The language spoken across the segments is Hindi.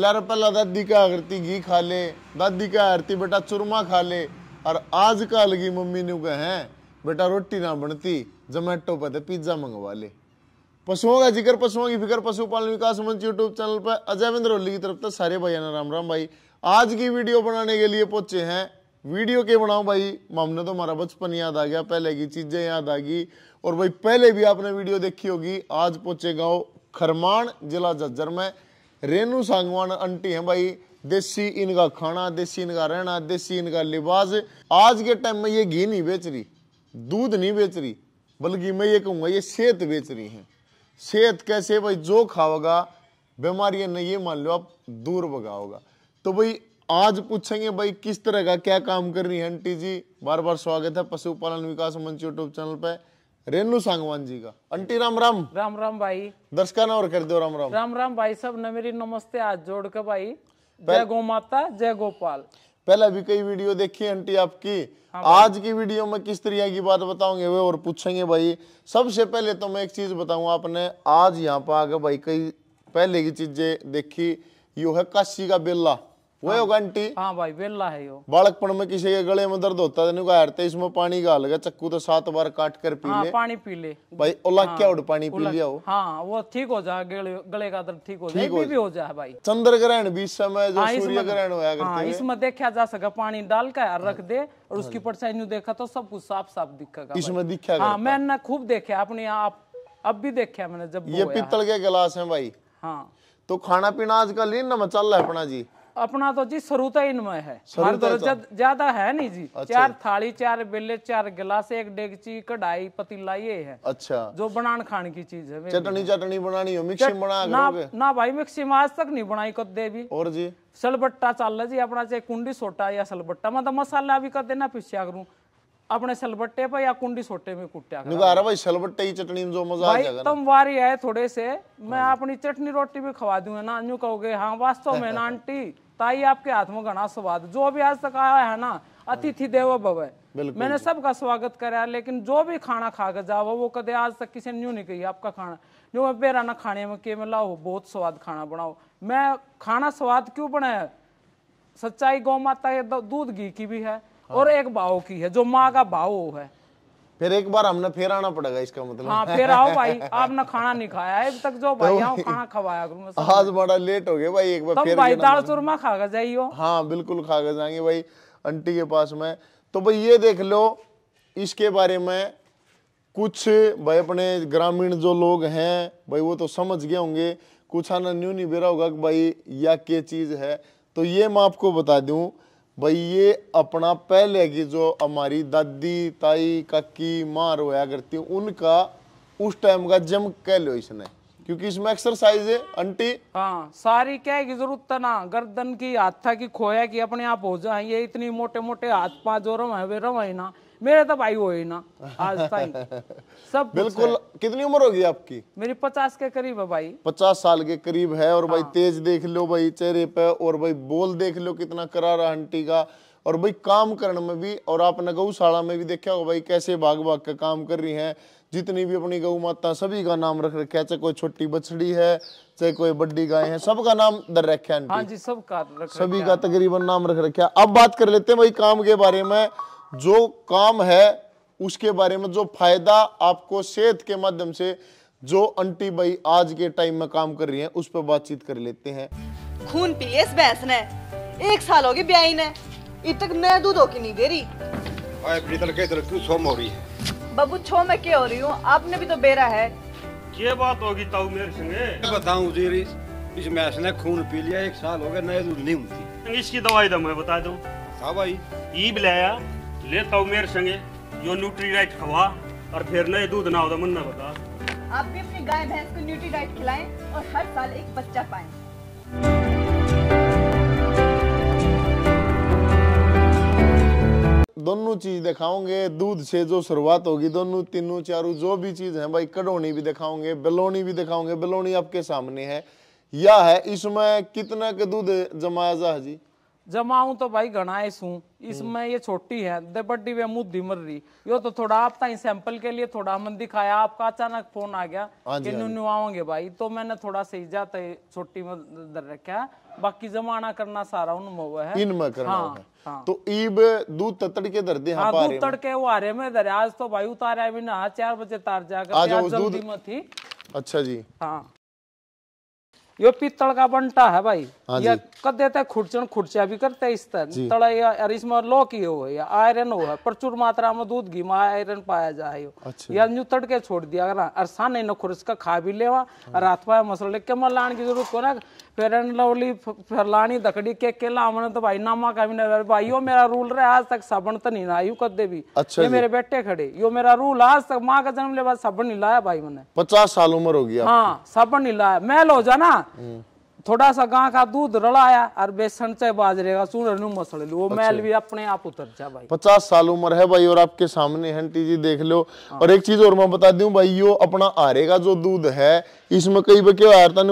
बोला पहला दादी का आरती घी खा ले दादी का आरती बेटा चूरमा खा ले और आज का लगी मम्मी ने कहे हैं बेटा रोटी ना बनती जोमेटो पर तो पिज्जा मंगवा ले पशुओं का जिक्र पशुओं की फिक्र पशुपालन विकास मंच यूट्यूब चैनल पर अजयविंद्र ओली की तरफ से सारे भाइयों ने राम राम भाई आज की वीडियो बनाने के लिए पहुंचे हैं वीडियो के बनाओ भाई मामने तो हमारा बचपन याद आ गया पहले की चीजें याद आ गई और भाई पहले भी आपने वीडियो देखी होगी आज पहुंचे गाँव खरमान जिला जज्जर में रेनू सांगवान आंटी हैं भाई देसी इनका खाना देसी इनका रहना देसी इनका लिबास आज के टाइम में ये घी नहीं बेच रही दूध नहीं बेच रही बल्कि मैं ये कहूँगा ये सेहत बेच रही हैं सेहत कैसे भाई जो खाओगा बीमारियाँ नहीं ये मान लो आप दूर भगाओगा तो भाई आज पूछेंगे भाई किस तरह का क्या काम कर रही है आंटी जी बार बार स्वागत है पशुपालन विकास मंच यूट्यूब चैनल पर रेनु सांगवान जी का अंटी राम राम राम राम भाई दर्शकाना और कर दो राम राम राम राम भाई सब नमेरी मेरी नमस्ते आज जोड़ के भाई जय गो माता जय गोपाल पहले भी कई वीडियो देखी आंटी आपकी हाँ आज की वीडियो में किस तरह की बात बताऊंगे वे और पूछेंगे भाई सबसे पहले तो मैं एक चीज बताऊंगा आपने आज यहाँ पर आगे भाई कई पहले की चीजें देखी यो है काशी का बेला वो हाँ। घंटी हाँ भाई वेला है यो बालकपन में किसी के गले में दर्द होता है इसमें पानी का चक्कू तो सात बार काट कर पी हाँ, पानी पी ले भाई हाँ, क्या उड़ पानी पी लिया हो हाँ वो ठीक हो जाए गले, गले का दर्द ठीक हो जाए भी, भी हो जाए भाई चंद्र ग्रहण समय जो हाँ, सूर्य ग्रहण होया करते हैं हाँ, इसमें देखा जा सका पानी डाल का रख दे और उसकी परछाई देखा तो सब कुछ साफ साफ दिखेगा इसमें दिखा हाँ मैंने खूब देखा अपने आप अब भी देखा मैंने जब ये पीतल के गिलास है भाई हाँ तो खाना पीना आजकल नहीं ना मचल है अपना जी अपना तो जी सरुता इनमय है ज्यादा है नहीं जी अच्छा। चार थाली चार बेले चार गिलास एक डेगची कढ़ाई पतीला ये है अच्छा जो बनान खान की चीज है चटनी चटनी बनानी हो मिक्सी बना ना, ना भाई मिक्सी में आज तक नहीं बनाई कदे भी और जी सलबट्टा चल जी अपना चाहे कुंडी सोटा या सलबट्टा मतलब मसाला भी कर देना पिछया करूँ अपने सलबट्टे પર या कुंडी सोटे में कुटिया अरे भाई सलबट्टे की चटनी जो मजा आ जाएगा तुम वारी है थोड़े से मैं हाँ। अपनी चटनी रोटी भी खवा दूंगा ना अन्यू कहोगे हाँ वास्तव में ना आंटी ताई आपके हाथ में घना स्वाद जो भी आज तक आया है ना अतिथि देवो भव मैंने सबका स्वागत करा लेकिन जो भी खाना खा के जाओ वो कदे आज तक किसी ने यूं नहीं कही आपका खाना जो मैं बेरा ना खाने में के मिला हो बहुत स्वाद खाना बनाओ मैं खाना स्वाद क्यों बनाया सच्चाई गौ माता के दूध घी की भी है और एक भाव की है जो माँ का भाव है फिर एक बार हमने फिर आना पड़ेगा इसका मतलब हाँ फिर आओ भाई आपने खाना नहीं खाया अब तक जो भाई तो खाना खवाया करूंगा आज बड़ा लेट हो गया भाई एक बार तो फिर भाई दाल चूरमा खा कर जाइयो हाँ बिल्कुल खा कर जाएंगे भाई आंटी के पास में तो भाई ये देख लो इसके बारे में कुछ भाई अपने ग्रामीण जो लोग हैं भाई वो तो समझ गए होंगे कुछ आना न्यू नहीं बेरा होगा कि भाई या क्या चीज़ है तो ये मैं आपको बता दूँ भाई ये अपना पहले की जो हमारी दादी ताई काकी माँ रोया करती उनका उस टाइम का जम कह लो इसने क्योंकि इसमें एक्सरसाइज है आंटी हाँ सारी क्या की जरूरत था तो ना गर्दन की हाथा की खोया की अपने आप हो जाए ये इतनी मोटे मोटे हाथ पाँच जो रम है वे रम है ना मेरे तो भाई वो ही ना आज तक सब बिल्कुल कितनी उम्र होगी आपकी मेरी पचास के करीब है भाई पचास साल के करीब है और भाई हाँ। तेज देख लो भाई चेहरे पे और भाई बोल देख लो कितना करारा हंटी का और भाई काम करने में भी और आपने गौशाला में भी देखा होगा भाई कैसे भाग भाग के काम कर रही हैं जितनी भी अपनी गऊ माता सभी का नाम रख रखा है चाहे कोई छोटी बछड़ी है चाहे कोई बड़ी गाय है सबका नाम दर रखे हाँ जी सबका सभी का तकरीबन नाम रख रखे अब बात कर लेते हैं भाई काम के बारे में जो काम है उसके बारे में जो फायदा आपको सेहत के माध्यम से जो अंटी भाई आज के टाइम में काम कर रही हैं उस पर बातचीत कर लेते हैं खून पी इस भैंस ने एक साल हो गए ब्याई ने इतक मैं दूध की नहीं दे रही बाबू छो मैं क्या हो रही हूँ आपने भी तो बेरा है ये बात होगी ताऊ मेरे संगे बताऊं जी इस मैस ने खून पी लिया एक साल हो गया नया दूध नहीं होती इसकी दवाई दम मैं बता दूं हाँ भाई ई बिलाया लेता हूँ मेरे संगे जो न्यूट्री डाइट खवा और फिर नए दूध ना होता तो मुन्ना बता आप भी अपनी गाय भैंस को न्यूट्री डाइट खिलाएं और हर साल एक बच्चा पाए दोनों चीज दिखाओगे दूध से जो शुरुआत होगी दोनों तीनों चारों जो भी चीज है भाई कड़ोनी भी दिखाओगे बेलोनी भी दिखाओगे बेलोनी आपके सामने है या है इसमें कितना के दूध जमाया जा जी जमाऊं तो भाई गणाए सू इसमें हम्म। ये छोटी है बड्डी वे मुद्दी मर रही यो तो थोड़ा आप ताई सैंपल के लिए थोड़ा मन दिखाया आपका अचानक फोन आ गया हाँ कि हाँ न्यू आओगे भाई तो मैंने थोड़ा सही जाते छोटी में दर रखा बाकी जमाना करना सारा उन हुआ है इन में करना हाँ, हाँ। तो ईब दूध ततड़ के दर दे हां हाँ, दूध तड़के वो आरे में दर आज तो भाई उतारे भी ना 4 बजे तार जाकर आज जल्दी में थी अच्छा जी हाँ यो पीतल का बनता है भाई हाँ ये कर देते है खुर्चन खुर्चा भी करते इस तरह तड़ा या इसमें लॉ की हो या आयरन हो है प्रचुर मात्रा में दूध घी में आयरन पाया जाए अच्छा। या न्यू तड़के छोड़ दिया अगर अरसा नहीं ना खुर्च का खा भी लेवा हाँ। रात हाथ पाया मसल लेके की जरूरत को ना फेरन लवली फलानी दकड़ी के केला हमने तो भाई नामा का भी नहीं यो मेरा रूल रहा आज तक सबन तो नहीं आयु कद दे भी अच्छा ये मेरे बेटे खड़े यो मेरा रूल आज तक माँ का जन्म ले बाद साबुन नहीं लाया भाई मैंने पचास साल उम्र हो गया हाँ सबन नहीं लाया मैं लो जाना हम्म। थोड़ा सा गांव का दूध रलाया और बेसन से बाजरे का चूर्ण नु मसल लो अच्छा। मैल भी अपने आप उतर जा भाई पचास साल उम्र है भाई और आपके सामने हंटी जी देख लो हाँ। और एक चीज और मैं बता दू भाई यो अपना आरे का जो दूध है इसमें कई बार क्यों हारता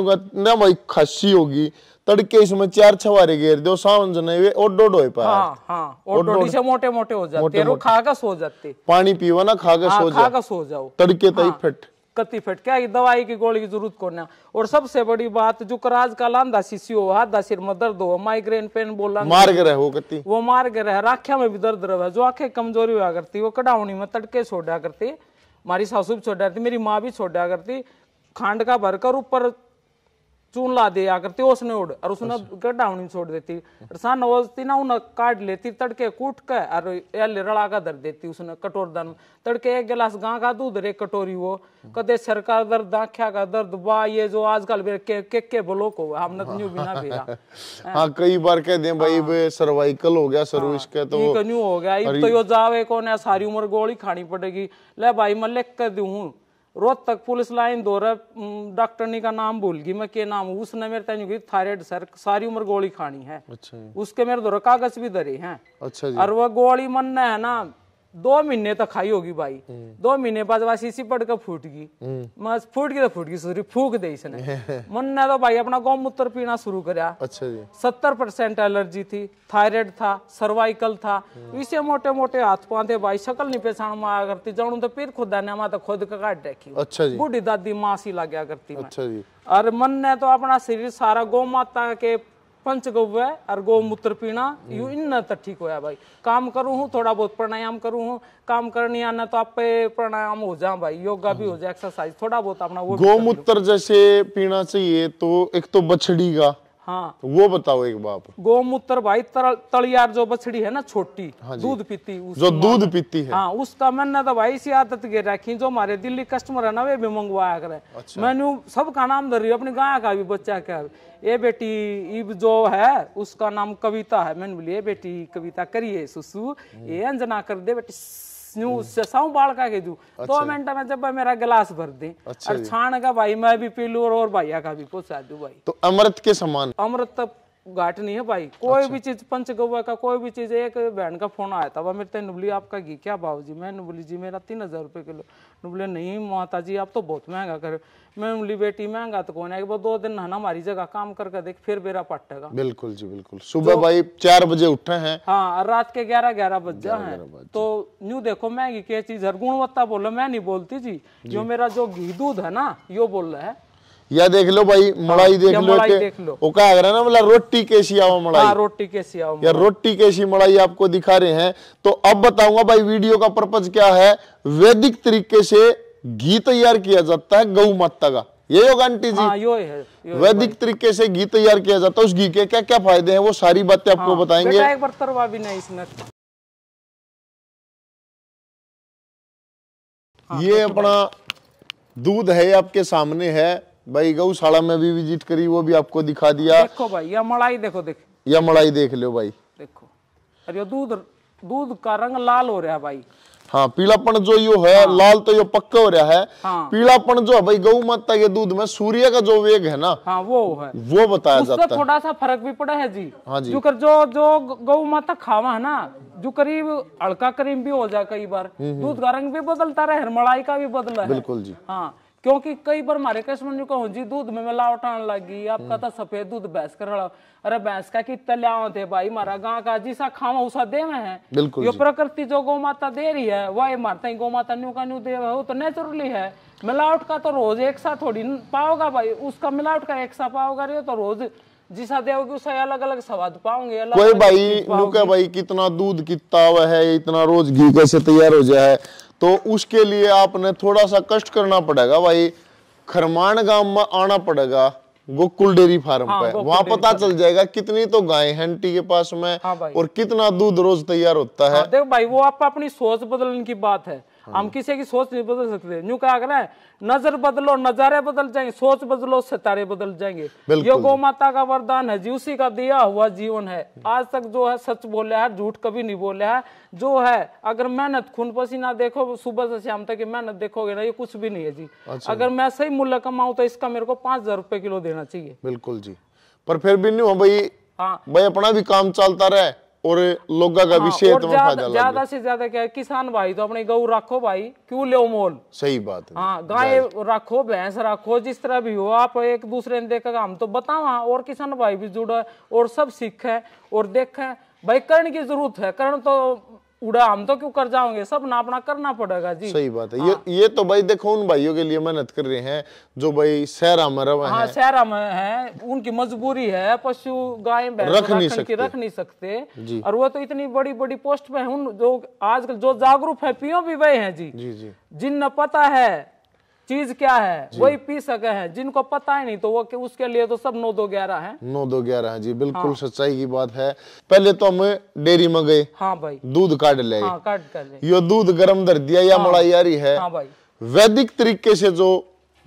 ना भाई खासी होगी तड़के इसमें चार छवारे घेर दो सावन जने वे और डोडो है हां हां और डोडी से मोटे हाँ, हाँ, मोटे हो जाते मोटे, मोटे। खा का सो जाते पानी पीवा ना खा का सो जाओ खा का सो जाओ तड़के तई फिट कति फिट क्या दवाई की गोली की जरूरत को और सबसे बड़ी बात जो कराज का लांधा शिशु हो हाथ सिर में दर्द हो माइग्रेन पेन बोला मार्ग रहे हो कती वो मार्ग रहे राख्या में भी दर्द रहे जो आंखें कमजोरी हुआ करती वो कड़ावनी में तड़के छोड़ा करती हमारी सासू भी छोड़ा करती मेरी माँ भी छोड़ा करती खांड का भरकर ऊपर चून ला दिया ते उसने उड़ और उसने गड्ढा अच्छा। उन्हें छोड़ देती सान वो तीना उन्हें काट लेती तड़के कूट के और ये रड़ा का दर देती उसने कटोर दन तड़के एक गिलास गां का दूध रे कटोरी वो कदे सरकार दर दर्द का दर्द वाह ये जो आजकल के, के के के ब्लॉक हो हमने तो न्यू बिना बिना हाँ कई बार कह भाई वे हाँ। सर्वाइकल हो गया सर्विस हाँ, के तो न्यू हो गया तो यो जावे कौन सारी उम्र गोली खानी पड़ेगी ले भाई मैं लिख कर दूं रोहतक पुलिस लाइन दो डॉक्टरनी का नाम भूल गई मैं के नाम उसने मेरे तेन की थायराइड सर सारी उम्र गोली खानी है अच्छा उसके मेरे दो कागज भी धरे हैं अच्छा और वह गोली मन है ना दो महीने तो खाई होगी भाई हम्म। दो महीने बाद बस इसी पटका फूट गई बस फूट गई तो फूट गई सूरी फूक दे इसने मुन्ना तो भाई अपना गौमूत्र पीना शुरू कराया अच्छा जी सत्तर परसेंट एलर्जी थी थायराइड था सर्वाइकल था हम्म। इसे मोटे मोटे हाथ पाते भाई शक्ल नहीं पहचान माया करती जान तो फिर खुद ने मैं तो खुद का काट देखी अच्छा जी बूढ़ी दादी माँ सी लाग्या करती अच्छा जी और मन ने तो अपना शरीर सारा गौ माता के पंच गव्य और गौमूत्र पीना यू इन तक ठीक होया भाई काम करूँ हूँ थोड़ा बहुत प्राणायाम करूँ हूँ काम करनी आना तो आप पे प्राणायाम हो जा भाई योगा भी हो जाए एक्सरसाइज थोड़ा बहुत अपना गौमूत्र जैसे पीना चाहिए तो एक तो बछड़ी का हाँ तो वो बताओ एक बाप गोमूत्र भाई तलियार जो बछड़ी है ना छोटी हाँ दूध पीती जो दूध पीती है हाँ उसका मैंने तो भाई इसी आदत गिर रखी जो हमारे दिल्ली कस्टमर है ना वे भी मंगवाया करे अच्छा। मैंने सबका नाम धरी अपने गाय का भी बच्चा का ये बेटी इब जो है उसका नाम कविता है मैंने बोली ये बेटी कविता करिए सुसु ये हम्म। अंजना कर दे बेटी साऊ बाल का दू अच्छा। दो मिनट में जब मेरा गिलास भर दे अच्छा और छान का भाई मैं भी पी लू और, और भैया का भी पोसा दू भाई तो अमृत के समान अमृत तो घाट नहीं है भाई कोई अच्छा। भी चीज पंच गौवा का कोई भी चीज एक बहन का फोन आया था मेरे तेन बोली आपका घी क्या भाव जी मैंने बोली जी मेरा तीन हजार रुपए किलो बोले नहीं माता जी आप तो बहुत महंगा कर मैं उंगली बेटी महंगा तो कौन है वो दो दिन ना हमारी जगह काम करके देख फिर मेरा पटेगा बिल्कुल जी बिल्कुल तो सुबह भाई चार बजे उठे हैं हाँ रात के ग्यारह ग्यारह बजे है तो न्यू देखो महंगी क्या चीज हर गुणवत्ता बोलो मैं नहीं बोलती जी जो मेरा जो घी दूध है ना यो बोल रहा है या देख लो भाई हाँ, मड़ाई देख लो वो क्या ना मतलब रोटी कैसी आओ मड़ाई हाँ, रोटी कैसी आओ या रोटी कैसी मड़ाई आपको दिखा रहे हैं तो अब बताऊंगा भाई वीडियो का पर्पज क्या है वैदिक तरीके से घी तैयार किया जाता है गौ माता का ये योग आंटी जी हाँ, यो है, वैदिक तरीके से घी तैयार किया जाता है उस घी के क्या क्या फायदे हैं वो सारी बातें आपको बताएंगे एक बार तरवा भी नहीं इसमें ये तो तो अपना दूध है आपके सामने है भाई गौशाला में भी विजिट करी वो भी आपको दिखा दिया देखो भाई यह मलाई देखो देख यह मलाई देख लो भाई देखो अरे दूध दूध का रंग लाल हो रहा है भाई हाँ पीलापन जो यो है हाँ। लाल तो यो पक्का हो रहा है हाँ। पीलापन जो है भाई गौ माता के दूध में सूर्य का जो वेग है ना हाँ, वो है वो बताया जाता है थोड़ा सा फर्क भी पड़ा है जी हाँ जी जुकर जो जो गौ माता खावा है ना जो करीब हल्का करीब भी हो जाए कई बार हम्म, हम्म। दूध का रंग भी बदलता रहे मड़ाई का भी बदला है बिल्कुल जी हाँ क्योंकि कई बार मारे कस्टमर ने कहो जी दूध में मिलावट आने लगी आपका हम्म। तो सफेद दूध भैंस कर रहा अरे भैंस का कितना तल्या थे भाई मारा गांव का जिसा खावा उसा दे में है जो प्रकृति जो गौ माता दे रही है वह मारते ही गौ माता न्यू का न्यू दे वो तो नेचुरली है मिलावट का तो रोज एक साथ थोड़ी पाओगा भाई उसका मिलावट का एक साथ पाओगा रे तो रोज जिसा देोगे उसे अलग अलग स्वाद पाओगे कोई भाई नुका भाई कितना दूध कितना है इतना रोज घी कैसे तैयार हो जाए तो उसके लिए आपने थोड़ा सा कष्ट करना पड़ेगा भाई खरमान गांव में आना पड़ेगा गोकुल डेयरी फार्म हाँ, पे वहां पता चल जाएगा कितनी तो गाय हंटी के पास में हाँ और कितना दूध रोज तैयार होता है हाँ, देखो भाई वो आप अपनी सोच बदलने की बात है हम हाँ। किसी की सोच नहीं बदल सकते न्यू क्या करें नजर बदलो नजारे बदल जाएंगे सोच बदलो सितारे बदल जाएंगे ये गौ माता का वरदान है जी उसी का दिया हुआ जीवन है आज तक जो है सच बोलिया है झूठ कभी नहीं बोले है जो है अगर मेहनत खून पसीना देखो सुबह से शाम तक मेहनत देखोगे ना ये कुछ भी नहीं है जी अच्छा। अगर मैं सही मूल्य कमाऊँ तो इसका मेरे को पांच हजार रुपए किलो देना चाहिए बिल्कुल जी पर फिर भी नहीं हो हाँ भाई हाँ भाई अपना भी काम चलता रहे और लोगों का विषय हाँ, ज्यादा ज्यादा से ज्यादा क्या किसान भाई तो अपने गऊ राखो भाई क्यों ले मोल सही बात है हाँ गाय रखो भैंस रखो जिस तरह भी हो आप एक दूसरे ने देखा हम तो बताओ हाँ, और किसान भाई भी जुड़ा और सब सीखे और देखे भाई करण की जरूरत है करण तो उड़ा हम तो क्यों कर जाओगे सब नापना करना पड़ेगा जी सही बात है हाँ। ये ये तो भाई देखो उन भाइयों के लिए मेहनत कर रहे हैं जो भाई शहरा में रहे हाँ शहरा में है उनकी मजबूरी है पशु गाय रख नहीं सकते रख नहीं सकते और वो तो इतनी बड़ी बड़ी पोस्ट पे है उन जो आजकल जो जागरूक है पियो भी वही है जी जी जी जिन पता है चीज क्या है वही पी सके हैं जिनको पता ही नहीं तो वो उसके लिए तो सब नौ दो ग्यारह है नौ दो ग्यारह जी बिल्कुल हाँ। सच्चाई की बात है पहले तो हम डेरी में गए हाँ भाई दूध काट ले हाँ, काट कर यो दूध गर्म दर दिया या हाँ, मड़ाई है हाँ भाई वैदिक तरीके से जो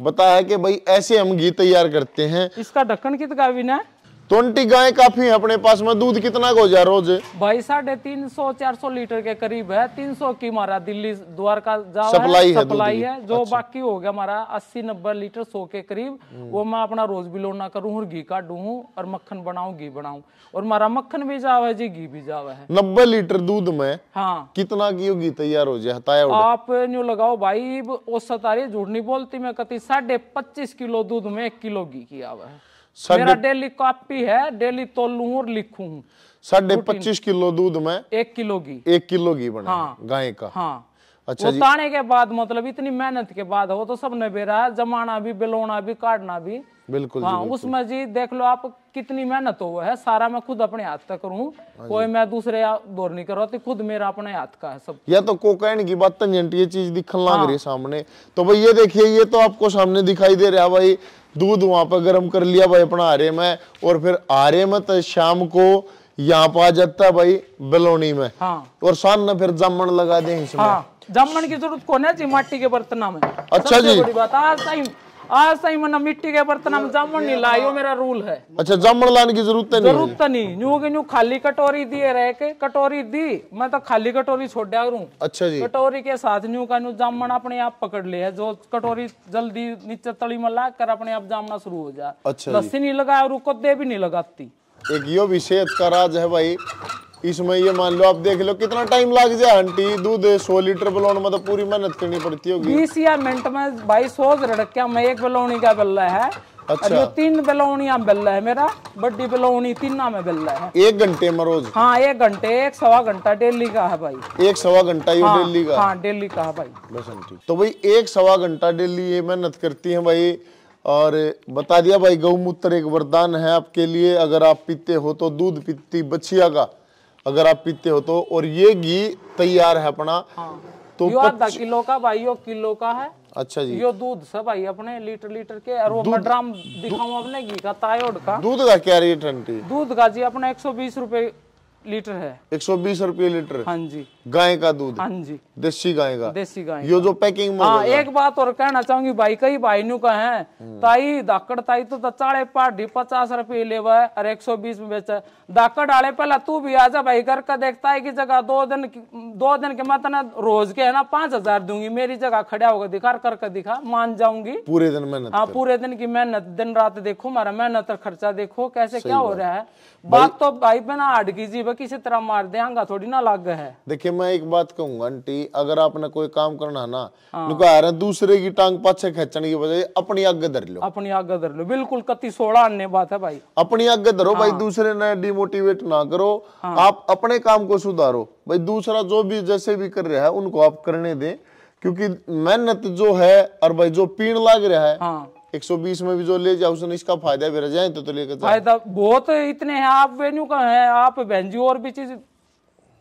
बताया कि भाई ऐसे हम घी तैयार करते हैं इसका ढक्कन कितना का है ट्वेंटी गाय काफी है अपने पास में दूध कितना हो जाए रोज भाई साढ़े तीन सौ चार सौ लीटर के करीब है तीन सौ की हमारा दिल्ली द्वारका जा सप्लाई है, सप्लाई है, है जो अच्छा। बाकी हो गया हमारा अस्सी नब्बे लीटर सौ के करीब वो हम्म। मैं अपना रोज भी लोना करूँ और घी काटू और मक्खन बनाऊ घी बनाऊ और हमारा मक्खन भी जावा है जी घी भी जावा है नब्बे लीटर दूध में हाँ कितना की घी तैयार हो जाए आप न्यू लगाओ भाई औसत आ रही झूठ नहीं बोलती मैं कती साढ़े पच्चीस किलो दूध में एक किलो घी की आवा है मेरा डेली कॉपी है डेली तो लूर लिखू हूँ साढ़े पच्चीस किलो दूध में एक किलो घी एक किलो घी बना हाँ, गाय का हाँ अच्छा उतारने के बाद मतलब इतनी मेहनत के बाद हो तो सब ने बेरा जमाना भी बेलोना भी काटना भी बिल्कुल हाँ बिल्कुल। उस मस्जिद देख लो आप कितनी मेहनत हो है सारा मैं खुद अपने हाथ का करूँ हाँ कोई मैं दूसरे दौर नहीं करवाती तो खुद मेरा अपने हाथ का है सब या तो कोकैन की बात तंजेंट ये चीज दिखन ला रही है हाँ। सामने तो भाई ये देखिए ये तो आपको सामने दिखाई दे रहा भाई दूध वहां पर गर्म कर लिया भाई अपना आरे में और फिर आरे में तो शाम को यहाँ पर आ जाता है भाई बलोनी में हाँ। और शाम में फिर जामन लगा दे इसमें हाँ। जामन की जरूरत कौन है जी माटी के बर्तना में अच्छा जी बड़ी बात आज टाइम आज सही मना मिट्टी के बर्तन में जामुन नहीं लाइयो मेरा रूल है अच्छा जामुन लाने की जरूरत नहीं जरूरत नहीं न्यू की न्यू खाली कटोरी दिए रह के कटोरी दी मैं तो खाली कटोरी छोड़ दिया करूँ अच्छा जी कटोरी के साथ न्यू का न्यू जामुन अपने आप पकड़ ले है जो कटोरी जल्दी नीचे तली में ला कर अपने आप जामना शुरू हो जाए अच्छा लस्सी नहीं लगाया और कदे भी नहीं लगाती एक यो भी का राज है भाई इसमें ये मान लो आप देख लो कितना टाइम लग जाए आंटी दूध सौ लीटर बलोन में मतलब तो पूरी मेहनत करनी पड़ती होगी बीस या मिनट में बाईस रड़किया में एक बलोनी का बल्ला है अच्छा जो तीन बलौनिया बल्ला है मेरा बड्डी बलौनी तीना में बल्ला है एक घंटे में रोज हाँ एक घंटे एक सवा घंटा डेली का है भाई एक सवा घंटा ये हाँ, डेली का हाँ डेली का है भाई बस तो भाई एक सवा घंटा डेली ये मेहनत करती है भाई और बता दिया भाई गौमूत्र एक वरदान है आपके लिए अगर आप पीते हो तो दूध पीती बछिया का अगर आप पीते हो तो और ये घी तैयार है अपना हाँ। तो आधा किलो का भाई यो किलो का है अच्छा जी यो दूध सब भाई अपने लीटर लीटर के और वो ड्राम दिखाऊं अपने घी का तायोड का दूध का क्या रेट है दूध का जी अपने एक सौ बीस रूपए लीटर है एक सौ बीस रूपये लीटर हाँ जी गाय का दूध हाँ जी देसी गाय का देसी गाय यो जो पैकिंग में हाँ एक बात और कहना चाहूंगी भाई कई भाई नु का है हम्म। ताई धाकड़ ताई तो, तो चाड़े पाठी पचास रुपये लेवा है और एक सौ बीस में बेचा धाकड़ आले पहला तू भी आजा भाई घर का देखता है की जगह दो दिन दो दिन के मत ना रोज के है ना पांच हजार दूंगी मेरी जगह खड़ा होगा दिखा कर दिखा मान जाऊंगी पूरे दिन मेहनत हाँ पूरे दिन की मेहनत दिन रात देखो हमारा मेहनत खर्चा देखो कैसे क्या हो रहा है बात तो भाई बना अटकी जी होगा किसी तरह मार देंगा थोड़ी ना लग है देखिए मैं एक बात कहूंगा आंटी अगर आपने कोई काम करना ना हाँ। लुका रहे दूसरे की टांग पाछे खेचने की बजाय अपनी आगे धर लो अपनी आगे धर लो बिल्कुल कति सोड़ा अन्य बात है भाई अपनी आगे धरो भाई हाँ। दूसरे ने डिमोटिवेट ना करो हाँ। आप अपने काम को सुधारो भाई दूसरा जो भी जैसे भी कर रहा है उनको आप करने दे क्योंकि मेहनत जो है और भाई जो पीण लाग रहा है हाँ। 120 में भी जो ले जाओ उसने इसका फायदा भी रह जाए तो, तो लेकर फायदा बहुत इतने हैं आप वेन्यू का है आप भेंजी और भी चीज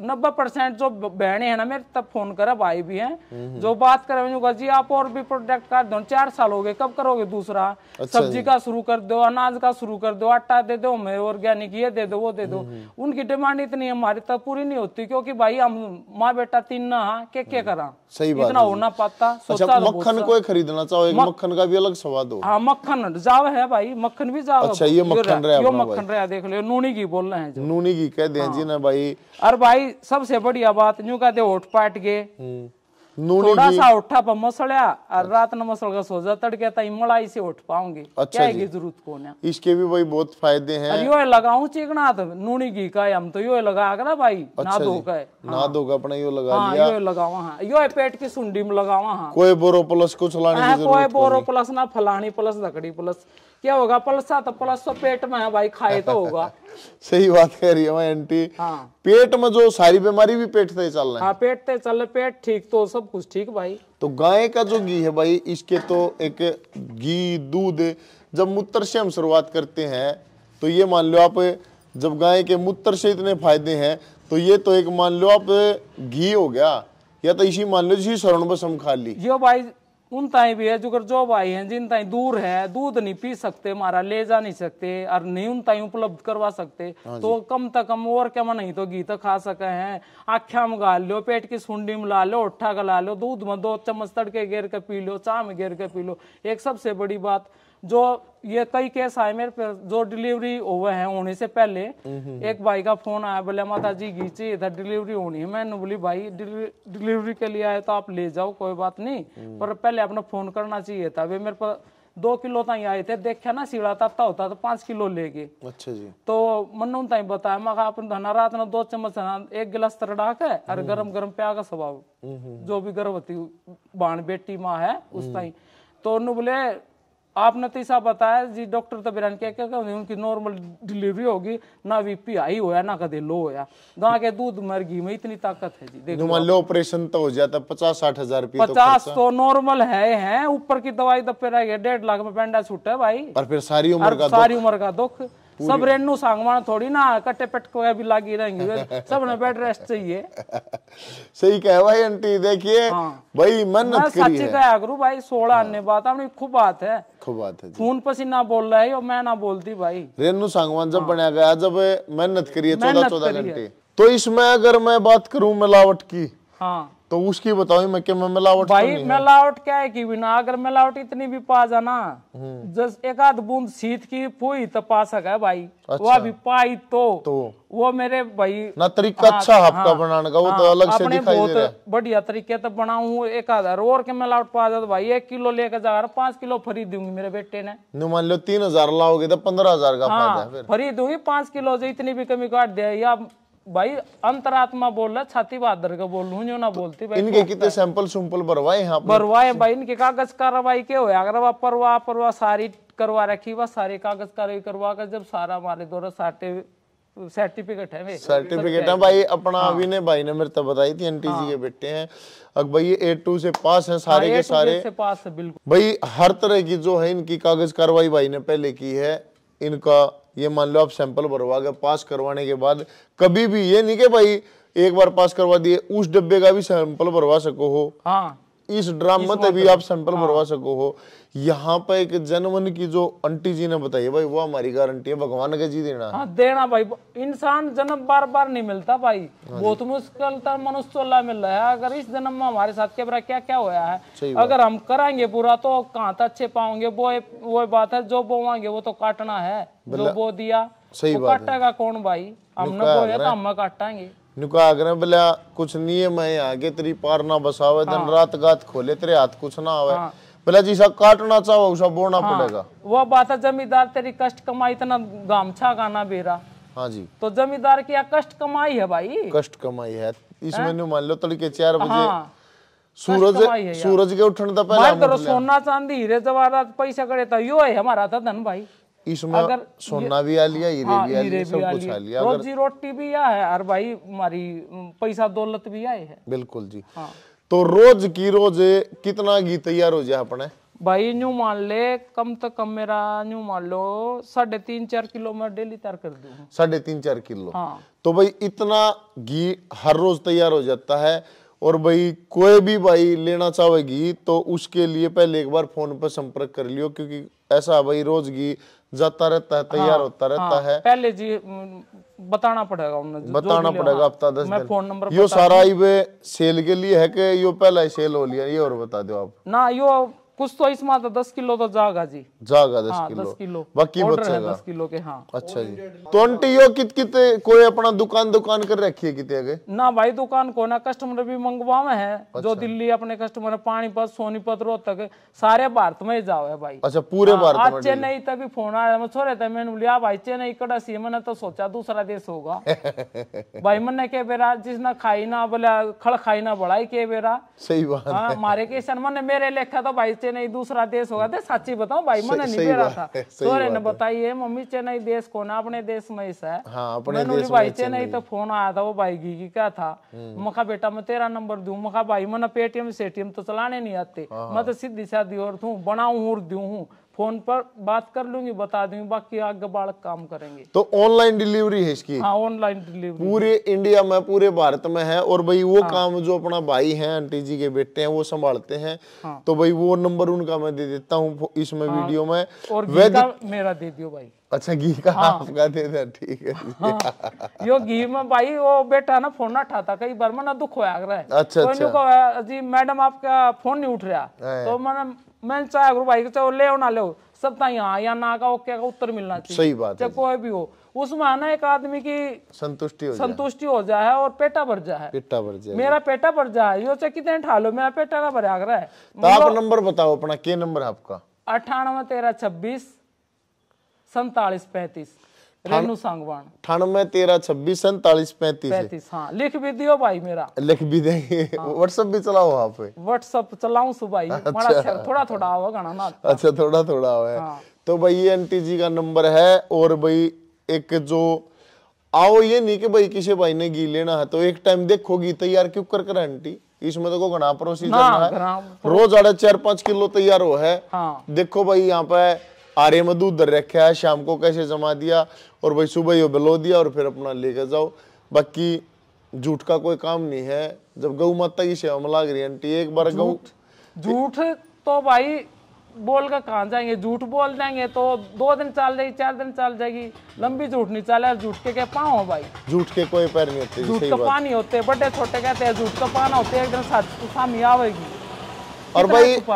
नब्बे परसेंट जो बहने हैं ना मेरे तब फोन करा भाई भी हैं जो बात करे जी आप और भी प्रोडक्ट कर दो चार साल हो गए कब करोगे दूसरा अच्छा सब्जी का शुरू कर दो अनाज का शुरू कर दो आटा दे दो हमें ऑर्गेनिक ये दे दो वो दे दो उनकी डिमांड इतनी हमारी तब पूरी नहीं होती क्योंकि भाई हम माँ बेटा तीन ना हाँ, के के हम्म। करा सही बात इतना होना पाता अच्छा, तो मक्खन को खरीदना चाहो मक्खन का भी अलग स्वाद हो हाँ मक्खन जाव है भाई मक्खन भी जाव अच्छा ये मक्खन रहा रहा देख लो नूनी घी बोल रहे हैं नूनी घी कह दे जी हाँ। ना भाई अरे भाई भाई सबसे बढ़िया बात न्यू का दे होठ पाट गए हम्म। थोड़ा सा उठा पर मसलिया और रात न मसल का सोजा तड़के ताई मलाई से उठ पाऊंगी अच्छा क्या की जरूरत कौन है इसके भी भाई बहुत फायदे हैं यो लगाऊ चिकना तो नूनी घी का हम तो यो लगा कर भाई अच्छा ना धोकर हाँ। ना धोकर अपने यो लगा हाँ, लिया यो लगावा हाँ यो पेट की सुंडी में लगावा हाँ कोई बोरो प्लस को चलाने की हाँ, जरूरत कोई बोरो प्लस ना फलानी प्लस लकड़ी प्लस क्या होगा प्लस तो प्लस तो पेट में है भाई खाए तो होगा सही बात कह रही है मैं आंटी हाँ पेट में जो सारी बीमारी भी पेट से चल रहा है हाँ, पेट से चल रहा पेट ठीक तो सब कुछ ठीक भाई तो गाय का जो घी है भाई इसके तो एक घी दूध जब मूत्र से हम शुरुआत करते हैं तो ये मान लो आप जब गाय के मूत्र से इतने फायदे हैं तो ये तो एक मान लो आप घी हो गया या तो इसी मान लो जी शरण बस हम खा ली यो भाई उन ताई भी है जो कर जो भाई हैं जिन ताई दूर है दूध नहीं पी सकते मारा ले जा नहीं सकते और नहीं उन ताई उपलब्ध करवा सकते हाँ तो कम तक कम और क्या मन नहीं तो घी तो खा सके हैं आख्या में गाल लो पेट की सुंडी में ला लो उठा का ला लो दूध में दो चम्मच तड़के घेर के पी लो चा में घेर के पी लो एक सबसे बड़ी बात जो ये कई केस आए मेरे पे जो डिलीवरी हुए हैं होने से पहले एक भाई का फोन आया बोले माता जी घीचे इधर डिलीवरी होनी है मैंने बोली भाई डिलीवरी के लिए आए तो आप ले जाओ कोई बात नहीं पर पहले आपने फोन करना चाहिए था वे मेरे पर दो किलो ती आए थे देखा ना सीढ़ा तत्ता होता तो पांच किलो ले गए अच्छा जी तो मनु ती बताया मैं अपन धना तो रात ना दो चम्मच एक गिलास तरड़ा के और गर्म गर्म प्या का स्वभाव हम्म, हम्म। जो भी गर्भवती बाण बेटी माँ है उस हम्म। ती तो बोले आपने तो ऐसा बताया जी डॉक्टर तो बिरान क्या क्या उनकी नॉर्मल डिलीवरी होगी ना बीपी हाई होया ना कदे लो होया गाँव के दूध मर गई में इतनी ताकत है जी देखो मान लो ऑपरेशन तो हो जाता तो पचास साठ हजार पचास तो, तो नॉर्मल है हैं ऊपर की दवाई दबे रह गए डेढ़ लाख में पेंडा है भाई और फिर सारी उम्र का सारी उम्र का दुख सब रेनू सांगवान थोड़ी ना कट्टे पटके भी लागी रहेंगे सब ने बेड रेस्ट चाहिए सही कह भाई आंटी देखिए भाई हाँ। मन सच कहा करू भाई सोलह हाँ। बात अपनी खूब बात है खूब बात है खून पसीना बोल रहा है और मैं ना बोलती भाई रेनू सांगवान जब हाँ। बनाया गया जब मेहनत करिए चौदह चौदह घंटे तो इसमें अगर मैं बात करूं मिलावट की हाँ तो उसकी बताओ मैं क्या मिलावट तो भाई मिलावट क्या है कि बिना अगर मिलावट इतनी भी पा जाना हम्म। जस एक आध बूंद सीत की फूई तो पा सका भाई अच्छा। वह भी पाई तो, तो वो मेरे भाई ना तरीका हाँ, अच्छा आपका हाँ, बनाने का वो हाँ, तो अलग से दिखाई दे रहा बढ़िया तरीके तो बनाऊ एक आधार और के मिलावट पा जाता भाई एक किलो लेकर जा रहा पांच किलो फरी दूंगी मेरे बेटे ने मान लो तीन हजार लाओगे तो पंद्रह हजार का हाँ, फायदा फरी दूंगी पाँच किलो जो इतनी भी कमी काट दिया भाई अंतरात्मा बोल रहा छाती बहादुर का बोल रू जो ना बोलती भाई इनके कितने सैंपल सुंपल भरवाए यहाँ भरवाए भाई इनके कागज कार्रवाई के हो अगर वह परवा परवा सारी करवा रखी वह सारे कागज कार्रवाई करवा कर जब सारा हमारे द्वारा साटे सर्टिफिकेट है सर्टिफिकेट है भाई अपना अभी हाँ। ने भाई ने मेरे तो बताई थी एनटीजी हाँ। के बेटे हैं अब भाई ए टू से पास हैं सारे हाँ, के सारे से पास है बिल्कुल भाई हर तरह की जो है इनकी कागज कार्रवाई भाई ने पहले की है इनका ये मान लो आप सैंपल भरवा के पास करवाने के बाद कभी भी ये नहीं के भाई एक बार पास करवा दिए उस डब्बे का भी सैंपल भरवा सको हो हाँ इस ड्राम में भी आप सैंपल हाँ। भरवा सको हो यहाँ पे एक जनवन की जो आंटी जी ने बताई भाई वो हमारी गारंटी है भगवान का जी देना हाँ, देना भाई इंसान जन्म बार बार नहीं मिलता भाई हाँ बहुत मुश्किल था मनुष्य मिल रहा है अगर इस जन्म में हमारे साथ के बरा क्या क्या होया है अगर हम कराएंगे पूरा तो कहाँ तक अच्छे पाओगे वो वो बात है जो बोवागे वो तो काटना है जो बो दिया सही बात काटेगा कौन भाई हमने बोया था हम तो काटेंगे निका आगरे बोला कुछ नियम है आगे तेरी पार ना बसावे दिन हाँ। रात गात खोले तेरे हाथ कुछ ना आवे हाँ। बोला सब काटना चाहो उसा बोना हाँ। पड़ेगा वो बात है जमींदार तेरी कष्ट कमाई इतना गामछा गाना बेरा हाँ जी तो जमींदार की कष्ट कमाई है भाई कष्ट कमाई है इसमें नु मान लो तड़के चार बजे हाँ। सूरज सूरज के उठने का पहले सोना चांदी हीरे जवाहरात पैसा करे तो यो है हमारा था तो धन भाई इसमें अगर सोना भी आ लिया ये भी आ हाँ, लिया सब कुछ आ लिया तो रोजी रोटी भी आ है और भाई हमारी पैसा दौलत भी आए है बिल्कुल जी हाँ। तो रोज की रोज कितना घी तैयार हो जाए अपने भाई न्यू मान ले कम तो कम मेरा न्यू मान लो साढ़े तीन चार किलो मैं डेली तैयार कर दू साढ़े तीन चार किलो हाँ। तो भाई इतना घी हर रोज तैयार हो जाता है और भाई कोई भी भाई लेना चाहेगी तो उसके लिए पहले एक बार फोन पर संपर्क कर लियो क्योंकि ऐसा भाई रोज की जाता रहता है तैयार हाँ, होता रहता हाँ, है पहले जी बताना पड़ेगा उन्हें बताना पड़ेगा हफ्ता दस मैं फोन नंबर यो सारा ये सेल के लिए है कि यो पहला ही सेल हो लिया ये और बता दो आप ना यो कुछ तो इसमें आता दस किलो तो जागा जी जागा दस हाँ, किलो दस किलो बाकी बचेगा दस किलो के हाँ अच्छा जी ट्वेंटी तो यो कित कित कोई अपना दुकान दुकान कर रखी है कितने आगे ना भाई दुकान को ना कस्टमर भी मंगवा में है अच्छा। जो दिल्ली अपने कस्टमर पानीपत सोनीपत रोहतक सारे भारत में जाओ है भाई अच्छा पूरे हाँ, भारत में चेन्नई तक भी फोन आया मैं छोरे थे मैंने बोलिया भाई चेन्नई कड़ा सी मैंने तो सोचा दूसरा देश होगा भाई मैंने के बेरा जिसने खाई ना बोला खड़ खाई ना बढ़ाई के बेरा सही बात हमारे हाँ, के मैंने मेरे लेखा तो भाई चेन्नई दूसरा देश होगा थे सच्ची भाई मैंने नहीं दे रहा था सोरे ने बताइए मम्मी चेन्नई देश कौन अपने देश में ही है हाँ, मैंने भाई चेन्नई तो फोन आया था वो भाई की क्या था हम्म। मखा बेटा मैं तेरा नंबर दू मखा भाई मैंने पेटीएम सेटीएम तो चलाने नहीं आते हाँ। मैं तो सीधी शादी और थू बनाऊ और दू हूँ फोन पर बात कर लूंगी बता दूंगी बाकी आगे बाढ़ काम करेंगे तो ऑनलाइन डिलीवरी है इसकी हाँ ऑनलाइन डिलीवरी पूरे इंडिया में पूरे भारत में है और भाई वो हाँ। काम जो अपना भाई है आंटी जी के बेटे हैं वो संभालते हैं हाँ। तो भाई वो नंबर उनका मैं दे देता हूँ इसमें हाँ। वीडियो में और मेरा दे दियो भाई अच्छा घी का हाँ। आपका दे दे ठीक है हाँ। यो घी में भाई वो बेटा ना फोन ना उठाता कई बार मैं ना दुख होया रहा है अच्छा अच्छा जी मैडम आपका फोन नहीं उठ रहा तो मैंने मैं चाहे गुरु भाई चाहे ले ना ले सबका यहाँ या ना का ओके का उत्तर मिलना चाहिए सही बात चाहे कोई भी हो उसमें आना एक आदमी की संतुष्टि हो संतुष्टि हो जाए और पेटा भर जाए पेटा भर जाए मेरा पेटा भर जाए यो चाहे कितने ठा लो मेरा पेटा का भरा रहा है तो आप नंबर बताओ अपना के नंबर आपका अठानवे तेरह छब्बीस सैतालीस पैंतीस सांगवान छब्बीस सैतालीस पैंतीस पैंतीस हाँ लिख भी दियो भाई मेरा लिख भी देंगे हाँ। व्हाट्सएप भी चलाओ आप व्हाट्सएप चलाऊ सुबह अच्छा। थोड़ा थोड़ा आओ गाना ना अच्छा थोड़ा थोड़ा आओ हाँ। तो भाई ये जी का नंबर है और भाई एक जो आओ ये नहीं कि भाई किसी भाई ने गी लेना है तो एक टाइम देखोगी तैयार क्यों कर कर आंटी इसमें तो घना प्रोसीजर है रोज आड़े चार पांच किलो तैयार हो है हाँ। देखो भाई यहाँ पे आरे में उधर रखा है शाम को कैसे जमा दिया और भाई सुबह ये बलो दिया और फिर अपना लेकर जाओ बाकी झूठ का कोई काम नहीं है जब गऊ माता की सेवा में लाग रही आंटी एक बार गऊ झूठ तो भाई बोल का कहा जाएंगे झूठ बोल जाएंगे तो दो दिन चाल जाएगी चार दिन चाल जाएगी लंबी झूठ नहीं चाले झूठ के क्या पाओ भाई झूठ के कोई पैर नहीं होते झूठ तो पानी होते बड़े छोटे कहते हैं झूठ तो पाना होते एक दिन साथ आवेगी और भाई तो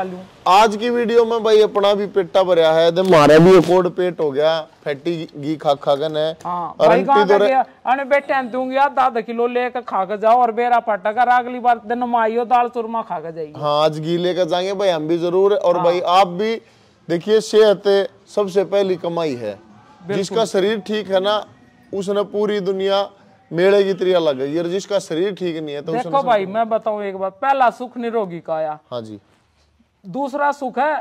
आज की वीडियो में भाई अपना भी पेटा भरया है मारा भी अकोड पेट हो गया फैटी घी खा खा गन बेटे दूंगी आप आधा किलो लेकर खा के जाओ और बेरा पटा कर अगली बार दिन माइयो दाल चूरमा खा के जाइए हाँ आज घी लेकर जाएंगे भाई हम भी जरूर और भाई हाँ। आप भी देखिए सेहत सबसे पहली कमाई है जिसका शरीर ठीक है ना उसने पूरी दुनिया मेड़े की अलग लग गई रजिश का शरीर ठीक नहीं है तो देखो भाई मैं बताऊं एक बात पहला सुख निरोगी का आया हाँ जी दूसरा सुख है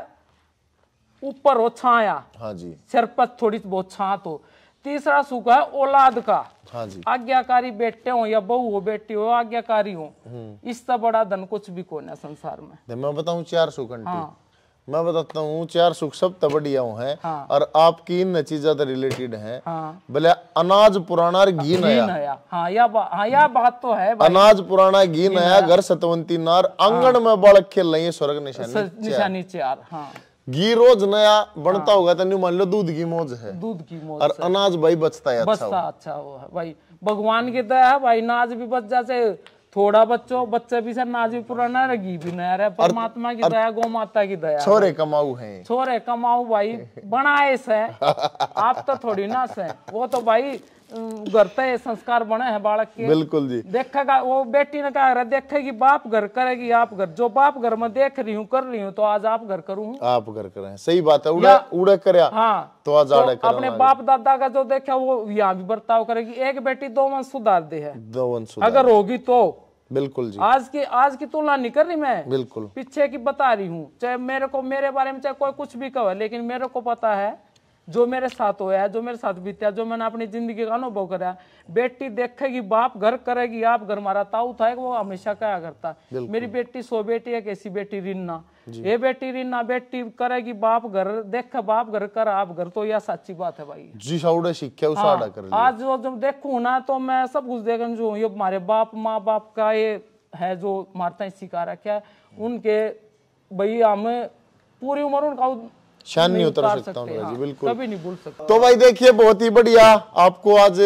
ऊपर हो छाया हाँ जी सिर पर थोड़ी बहुत छा तो तीसरा सुख है औलाद का हाँ जी आज्ञाकारी बेटे हो या बहू हो बेटी हो आज्ञाकारी हो हम्म। इससे बड़ा धन कुछ भी कौन है संसार में तो मैं बताऊं चार सुख हाँ मैं बताता हूँ चार सुख सब तबड़िया है हाँ। और आपकी इन चीजा रिलेटेड है बोले हाँ। अनाज पुराना घी नया, हाँ, या, बा, हाँ, या बात तो है भाई। अनाज पुराना घी नया घर सतवंती नार अंगन हाँ। में बालक खेल रही है स्वर्ग निशानी निशानी चार हाँ। घी रोज नया बनता हाँ। होगा तो मान लो दूध की मोज है दूध की मोज और अनाज भाई बचता है अच्छा बचता अच्छा हो भाई भगवान की दया है भाई अनाज भी बच जाते थोड़ा बच्चों बच्चा भी सर नाजी पुराना रगी भी नया रहे परमात्मा की दया गौ माता की दया छोरे कमाऊ है छोरे कमाऊ भाई बनाए से आप तो थोड़ी ना से वो तो भाई घर पे संस्कार बने हैं बालक के बिल्कुल जी देखेगा वो बेटी ने कहा रहा देखेगी बाप घर करेगी आप घर जो बाप घर में देख रही हूँ कर रही हूँ तो आज आप घर करूँ आप घर करें सही बात है उड़ा उड़ा कर हाँ तो आज तो अपने बाप दादा का जो देखा वो यहाँ भी बर्ताव करेगी एक बेटी दो वन सुधार दे है दो वन अगर होगी तो बिल्कुल जी आज की आज की तुलना नहीं कर रही मैं बिल्कुल पीछे की बता रही हूँ चाहे मेरे को मेरे बारे में चाहे कोई कुछ भी कहे लेकिन मेरे को पता है जो मेरे साथ होया है जो मेरे साथ बीता जो मैंने अपनी जिंदगी का अनुभव कराया बेटी देखेगी बाप घर करेगी आप घर मारा ताऊ था वो हमेशा क्या करता मेरी बेटी सो बेटी है कैसी बेटी रिन्ना ये बेटी रिन्ना बेटी करेगी बाप घर देख बाप घर कर आप घर तो यह सच्ची बात है भाई जी साउडे सीखे उस हाँ, कर आज जो जब देखू ना तो मैं सब कुछ देख जो ये हमारे बाप माँ बाप का ये है जो मारता है सिखा रखा है उनके भाई हम पूरी उम्र उनका शान नहीं उतर सकता हूँ जी हाँ, बिल्कुल कभी नहीं भूल सकता तो भाई देखिए बहुत ही बढ़िया आपको आज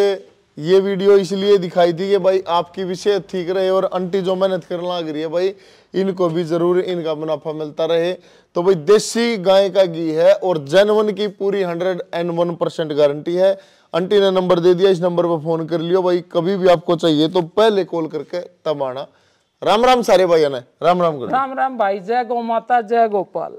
ये वीडियो इसलिए दिखाई दी कि भाई आपकी विषय ठीक रहे और अंटी जो मेहनत करने लग रही है भाई इनको भी जरूर इनका मुनाफा मिलता रहे तो भाई देसी गाय का घी है और जेनवन की पूरी hundred and one percent guarantee है अंटी ने नंबर दे दिया इस नंबर पर फोन कर लियो भाई कभी भी आपको चाहिए तो पहले कॉल करके तब आना राम राम सारे भाई ने राम राम राम राम भाई जय गो माता जय गोपाल